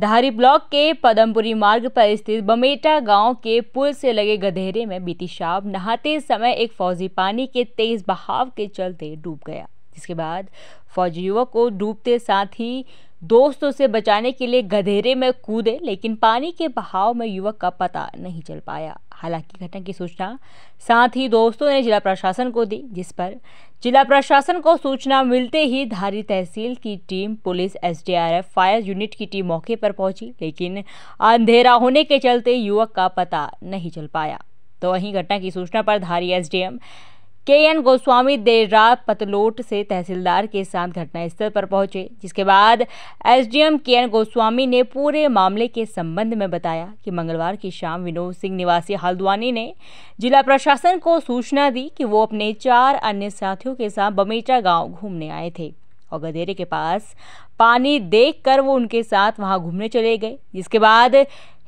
धारी ब्लॉक के पदमपुरी मार्ग पर स्थित बमेटा गांव के पुल से लगे गधेरे में बीती शाम नहाते समय एक फौजी पानी के तेज बहाव के चलते डूब गया जिसके बाद फौजी युवक को डूबते साथ ही दोस्तों से बचाने के लिए गधेरे में कूदे लेकिन पानी के बहाव में युवक का पता नहीं चल पाया हालांकि घटना की सूचना साथ ही दोस्तों ने जिला प्रशासन को दी जिस पर जिला प्रशासन को सूचना मिलते ही धारी तहसील की team police SDRF fire unit की टीम मौके पर पहुंची लेकिन अंधेरा होने के चलते युवक का पता नहीं चल पाया तो वहीं घटना की सूचना पर धारी एसडीएम के एन गोस्वामी देर रात पतलोट से तहसीलदार के साथ घटनास्थल पर पहुंचे जिसके बाद एसडीएम के एन गोस्वामी ने पूरे मामले के संबंध में बताया कि मंगलवार की शाम विनोद सिंह निवासी हल्द्वानी ने जिला प्रशासन को सूचना दी कि वो अपने चार अन्य साथियों के साथ बमेटा गांव घूमने आए थे और गधेरे के पास पानी देख वो उनके साथ वहाँ घूमने चले गए जिसके बाद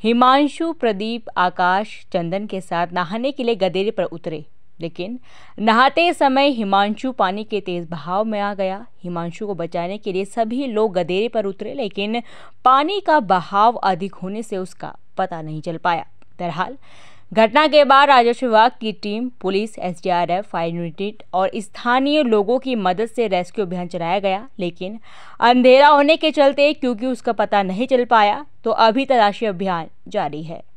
हिमांशु प्रदीप आकाश चंदन के साथ नहाने के लिए गधेरे पर उतरे लेकिन नहाते समय हिमांशु पानी के तेज़ बहाव में आ गया हिमांशु को बचाने के लिए सभी लोग गदेरे पर उतरे लेकिन पानी का बहाव अधिक होने से उसका पता नहीं चल पाया बहरहाल घटना के बाद राजस्व विभाग की team police SDRF fire unit और स्थानीय लोगों की मदद से रेस्क्यू अभियान चलाया गया लेकिन अंधेरा होने के चलते क्योंकि उसका पता नहीं चल पाया तो अभी तलाशी अभियान जारी है